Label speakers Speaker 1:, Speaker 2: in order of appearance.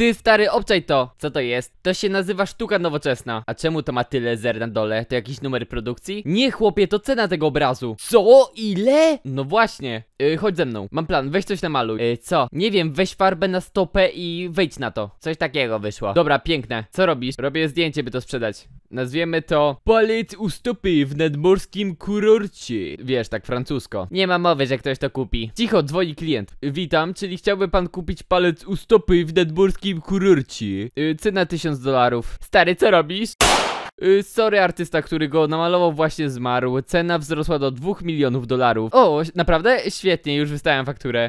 Speaker 1: Ty stary, obczaj to! Co to jest? To się nazywa sztuka nowoczesna. A czemu to ma tyle zer na dole? To jakiś numer produkcji? Nie chłopie, to cena tego obrazu. Co? Ile? No właśnie. Yy, chodź ze mną, mam plan, weź coś namaluj. Yy, co? Nie wiem, weź farbę na stopę i wejdź na to. Coś takiego wyszło. Dobra, piękne. Co robisz? Robię zdjęcie, by to sprzedać. Nazwiemy to Palec u stopy w nadmorskim kurorcie. Wiesz, tak francusko. Nie ma mowy, że ktoś to kupi. Cicho, dzwoni klient. witam, czyli chciałby pan kupić palec u stopy w nadmorskim kurorcie. Yy, cena 1000 dolarów. Stary, co robisz? Y, sorry artysta, który go namalował właśnie zmarł. Cena wzrosła do 2 milionów dolarów.
Speaker 2: O, naprawdę? Świetnie, już wystałem fakturę.